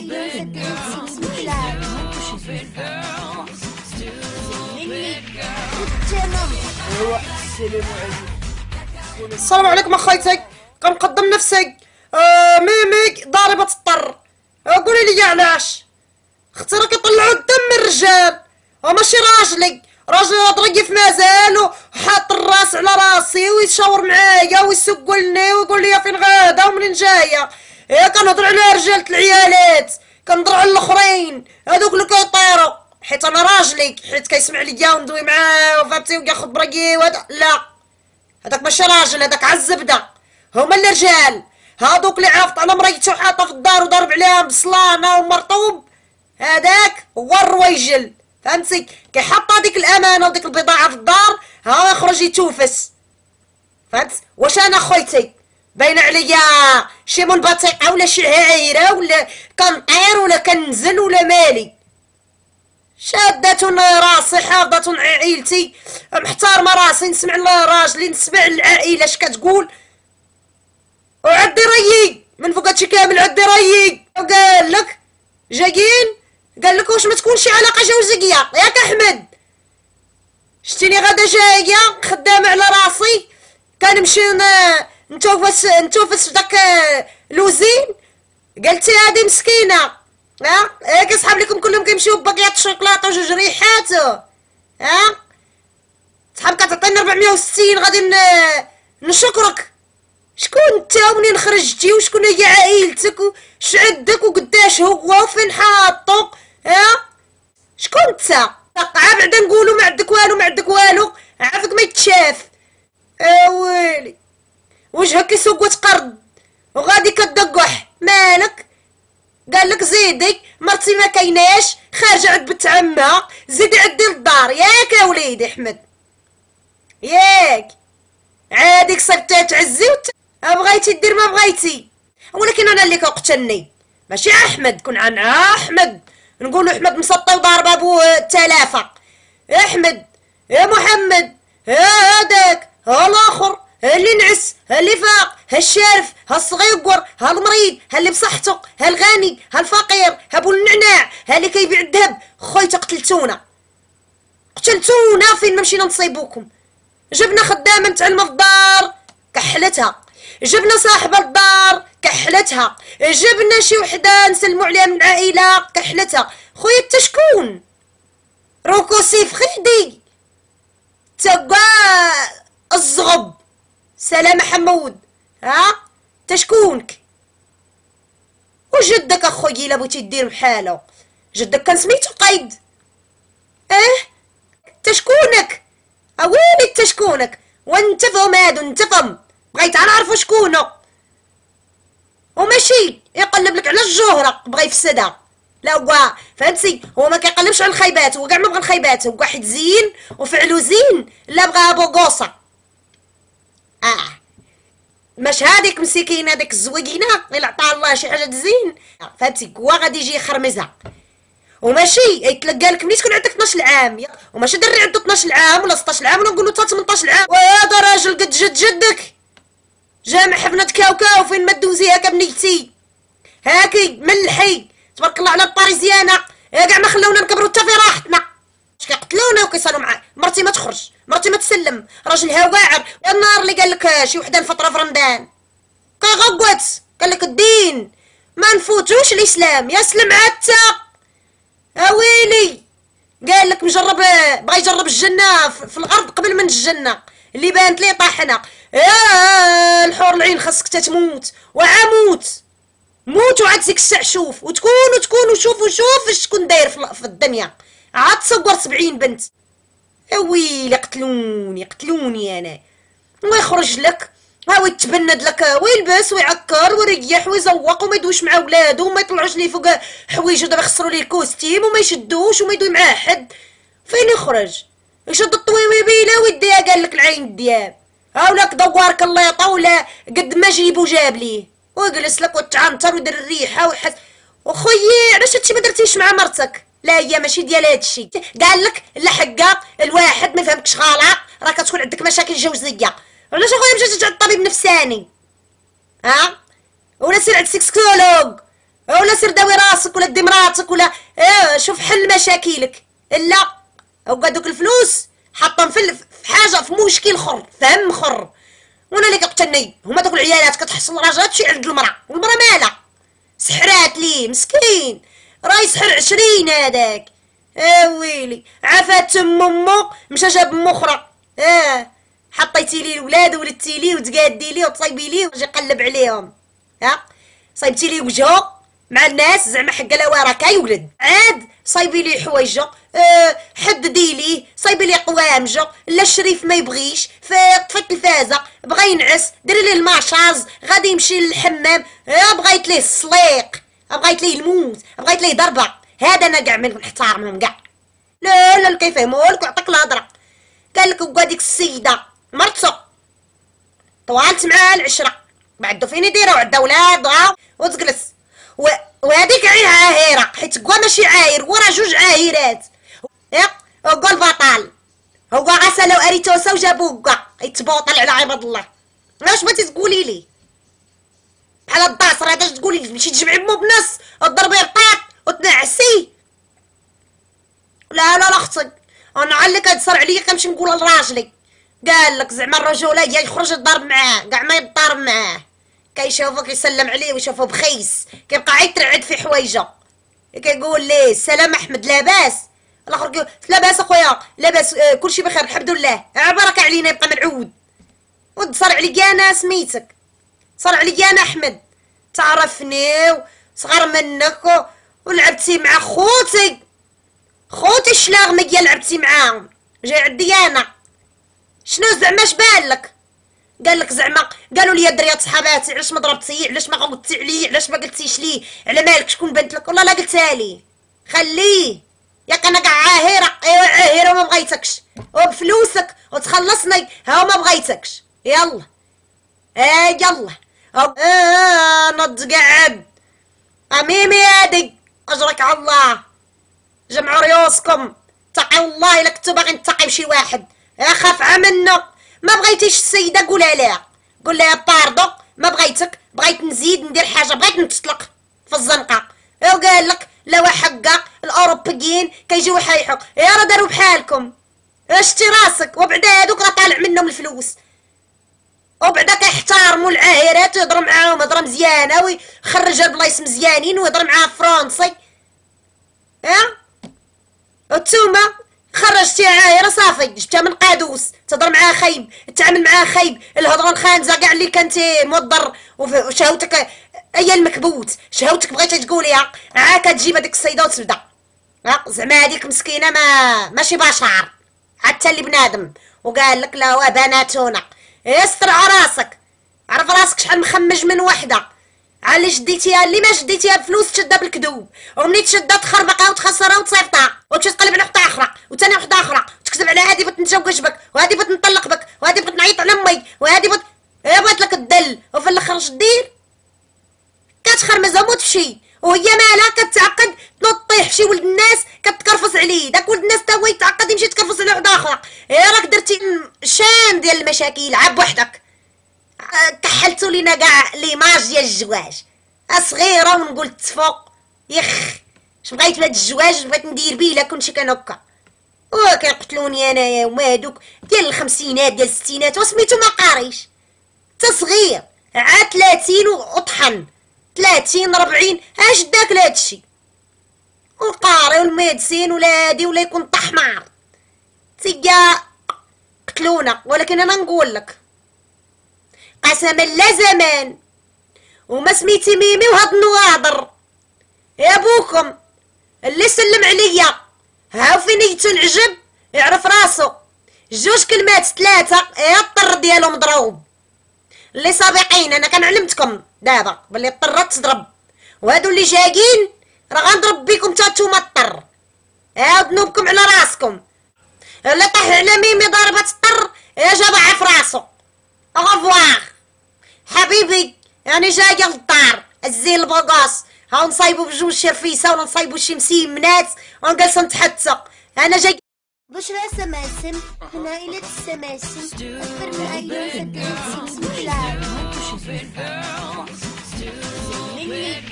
cette la السلام عليكم اخايتي كنقدم نفسي آه ميميك ضاربة الطر آه، قولي لي علاش اختي راه كيطلعوا الدم من الرجال وماشي آه، راجلي راجلي راه ضريف مازال وحاط الراس على راسي ويشاور معايا ويسقلني ويقول لي فين غادا ومنين جايه ايه كنهضر على رجالة العيالات كنهضر على الاخرين هذوك اللي كيطيروا حيت انا راجلي حيت كيسمع ليا وندوي معاه وفهمتي وياخذ برقي وهذا لا هذاك ماشي راجل هذاك عالزبده هما اللي رجال هادوك اللي عافط على مريته وحاطه في الدار وضارب عليها بصلانه ومرطوب هذاك هو الرويجل فهمتي كيحط هذيك الامانه وديك البضاعه في الدار ها يخرج يتوفس فهمت واش انا خويتي باين عليا شي منبطيقه ولا شعيره ولا كنطير ولا كنزل ولا مالي شادة راسي حافظة عائلتي محترمة راسي نسمع راجلي نسمع العائلة اش كتقول وعدي ريي من فوق هادشي كامل عدي ريي وقال لك جايين قال لك واش ما تكونش علاقة جوزية ياك احمد شتيني غدا جاية خدامة على راسي كنمشي واش نشوف واش داك لوزين قالت هادي مسكينه ها اه صحاب لكم كلهم كيمشيو بباقيات الشوكولاته وجوج ريحات ها صحاب كتعطيني 460 غادي نشكرك شكون انت ومنين خرجتي وشكون هي عائلتك وش عندك وقداش هو وفين حاطو ها شكون انت تقع بعدا نقولوا ما عندك والو ما عندك والو عافاك ما يتشاف اويلي آه، وجهك كيسوق وتقرض وغادي كتدقح مالك قال لك زيدي مرتي ما كايناش خارجه عند بنت عمها زيدي عندي للدار ياك يا وليدي احمد ياك عاديك صرتي تعزي وت... بغيتي دير ما بغيتي ولكن انا اللي كنقتلني ماشي احمد كون عن احمد نقولوا احمد مسطي وضارب ابو التلافه احمد يا محمد يا هذاك الاخر اللي نعس اللي فاق هالشارف هالصغير هالمريض هاللي بصحته هالغني هالفقير هابو النعناع هاللي كيبيع الذهب خويا قتلتونا قتلتونا فين ما مشينا نصيبوكم جبنا خدامه متعلمه في الدار كحلتها جبنا صاحبه الدار كحلتها جبنا شي وحده نسلمو عليها من العائله كحلتها خويا تشكون روكو سيف خدي تبقى الزغب سلام حمود ها تشكونك وجدك اخويا الا بغيتي دير بحالو جدك كان سميتو قايد اه تشكونك اويلي تشكونك وانت فهم هادو انت بغيت نعرفو شكونو وماشي يقلب لك على الجوهرة بغا يفسدها لا هو فهمتي هو ما كيقلبش على الخيبات هو كاع ما بغى الخيبات هو واحد زين وفعلو زين لا ابو قوصه اه مش هذيك مسكينه هذيك الزويقينه اللي عطاها الله شي حاجه تزين فهمتي هو غادي يجي يخرمزها وماشي يتلقى لك ملي تكون عندك 12 عام وماشي دري عنده 12 عام ولا 16 عام ولا نقول له 18 عام وهذا راجل قد جد جدك جامع حفنة كاوكاو فين ما دوزي هاكا بنيتي هاكي ملحي تبارك الله على الباريزيانه كاع ما خلونا نكبروا حتى في راحتنا كيقتلونا وكيصالوا معايا مرتي ما تخرج مرتي ما تسلم راجلها واعر يا النهار اللي قال لك شي وحده الفطره في رمضان كغوت قال لك الدين ما نفوتوش الاسلام يا سلم عتا اويلي قال لك مجرب بغى يجرب الجنه في الغرب قبل من الجنه اللي بانت لي طاحنه يا الحور العين خاصك تموت وعموت موت وعاد ديك الساعه شوف وتكون وتكون وشوف وشوف شكون داير في الدنيا عاد تصور سبعين بنت ويلي قتلوني قتلوني انا ويخرج لك ها ويتبند لك ويلبس ويعكر ويريح ويزوق وما يدوش مع ولادو وما يطلعوش ليه فوق حويجه دابا خسروا لي الكوستيم وما يشدوش وما يدوي معاه حد فين يخرج يشد الطويبيله ويديها قال لك العين الدياب هاولاك دوارك الله يطول قد ما جيبو جاب ليه ويجلس لك وتعنتر ودير الريحه ويحس وخويا علاش هادشي ما درتيش مع مرتك لا هي ماشي ديال هادشي قال لك لا حقه الواحد ما فهمكش غلط راه كتكون عندك مشاكل جوزيه علاش اخويا مشيتي عند الطبيب النفساني ها ولا سير عند سيكسكولوج ولا سير داوي راسك ولا دي مراتك ولا اه شوف حل مشاكلك لا هكا دوك الفلوس حطهم في حاجه في مشكل خر فهم خر وانا اللي كقتلني هما دوك العيالات كتحصل راجات شي عند المراه والمراه مالها سحرات ليه مسكين راه يسحر عشرين هذاك اه ويلي عفات تم امو مشى جاب ام اخرى اه حطيتي لي الولاد ولدتي لي وتقادي لي وتصايبي لي وجي قلب عليهم ها صايبتي لي وجهو مع الناس زعما حق لا وراه ولد عاد صايبي لي حوايجو أه حددي ليه صايبي لي قوامجو لا الشريف ما يبغيش فطفي التلفازه بغى ينعس ديري ليه الماشاز غادي يمشي للحمام أه بغيت ليه السليق بغيت ليه الموت بغيت ليه ضربه هذا انا كاع ما نحترمهم كاع لا لا كيف لك وعطاك الهضره قال لك ديك السيده مرتو طوالت معاها العشره ما فين يديرو عندها ولادها وتجلس و... وهذيك عيها عاهره حيت كوا ماشي عاير ورا جوج عاهرات ياك وكا البطال هو غسلوا اريتوسا وجابوه كوا يتبوطل على عباد الله واش بغيتي تقولي لي على الدعصر هذا تقولي تمشي تجمعي مو بنص وتضربي بطاط وتنعسي لا لا لا اختي انا لي كتصر عليا كنمشي نقولها لراجلي قال لك زعما الرجوله هي يخرج يضرب معاه كاع ما يضرب معاه كيشوفك يسلم عليه ويشوفه بخيس كيبقى عيط ترعد في حوايجه كيقول ليه السلام احمد لاباس الاخر كيقول لاباس اخويا لاباس آه، كلشي بخير الحمد لله آه، بركه علينا يبقى ملعود وتصر عليا انا سميتك صار عليا انا احمد تعرفني و صغر منك ولعبتي مع خوتي خوتي الشلاغمية لعبتي معاهم جاي عندي انا شنو زعما بالك قال لك زعما قالوا لي دري صحاباتي علاش ما ضربتي علاش ما غوتي عليه علاش ما قلتيش ليه على مالك شكون بنت لك والله لا قلتها ليه خليه يا انا كاع عاهره ايوا عاهره ما بغيتكش وبفلوسك وتخلصني ها ما بغيتكش يلا اي يلا آه نض قعد أميمي يدي أجرك على الله جمعوا ريوسكم تقي والله لك تبغي نتقي بشي واحد أخاف منه ما بغيتيش السيدة قولها لها قول لها باردو ما بغيتك بغيت نزيد ندير حاجة بغيت نتطلق في الزنقة إيه، قال لك لا حقا الأوروبيين كيجيو حيحق يا راه داروا بحالكم شتي راسك وبعدا هادوك راه طالع منهم الفلوس وبعدا كيحتارموا العائرات ويهضر معاهم هضره مزيانه ويخرج البلايص مزيانين ويهضر معاها فرونسي ها وتوما خرجتي عايره صافي جبتها من قادوس تهضر معاها خايب تعامل معاها خايب الهضره الخانزه كاع اللي كانت موضر وشهوتك اي المكبوت شهوتك بغيتي تقوليها عا كتجيب هذيك السيده وتبدا ها زعما هذيك مسكينه ما ماشي بشر حتى اللي بنادم وقال لك لا بناتونا استر عراسك عرف راسك شحال مخمج من وحده على شديتيها اللي ما شديتيها بفلوس تشدها بالكذوب ومني تشدها تخربقها وتخسرها وتصيفطها وتمشي تقلب على وحده اخرى وثاني وحده اخرى تكذب على هذه بغيت نتزوج بك وهذه بغيت نطلق بك وهذه بغيت نعيط على امي وهذه بغيت ايه بغيت لك الدل وفي الاخر اش دير كتخرمزهم وتمشي وهي مالها كتعقد طيح شي ولد الناس كتكرفص عليه داك ولد الناس تا هو يتعقد يمشي يتكرفص على واحد اخر يا إيه راك درتي شام ديال المشاكل عاب وحدك كحلتو لينا كاع ليماج ديال الزواج صغيره ونقول تفوق يخ اش بغيت بهاد الزواج بغيت ندير بيه الا كنت شي كان هكا واه كيقتلوني انايا وما هادوك ديال الخمسينات ديال الستينات وسميتو ما قاريش تا صغير عاد 30 وطحن 30 40 اش داك لهادشي والقاري والميدسين ولا هادي ولا يكون طحمار تيكا قتلونا ولكن انا نقول لك قسما لا زمان وما سميتي ميمي وهاد النواضر يا بوكم اللي سلم عليا هاو فين يتنعجب يعرف راسو جوج كلمات ثلاثه يا الطر ديالو مضروب اللي سابقين انا كنعلمتكم دابا باللي الطرات تضرب وهادو اللي جايين راه غنضرب بكم حتى نتوما الطر عاود ايه، نوبكم على راسكم اللي طاح على ميمي ضربة الطر جابها في راسو اوفواغ حبيبي انا جايه للدار الزين البوغاس ها نصايبو بجوج شرفيسه ولا نصايبو شي مسيمنات ونجلسو نتحدثو انا جاي بشرى سماسم هنا إلى السماسم أكبر من أي سكرة سمسم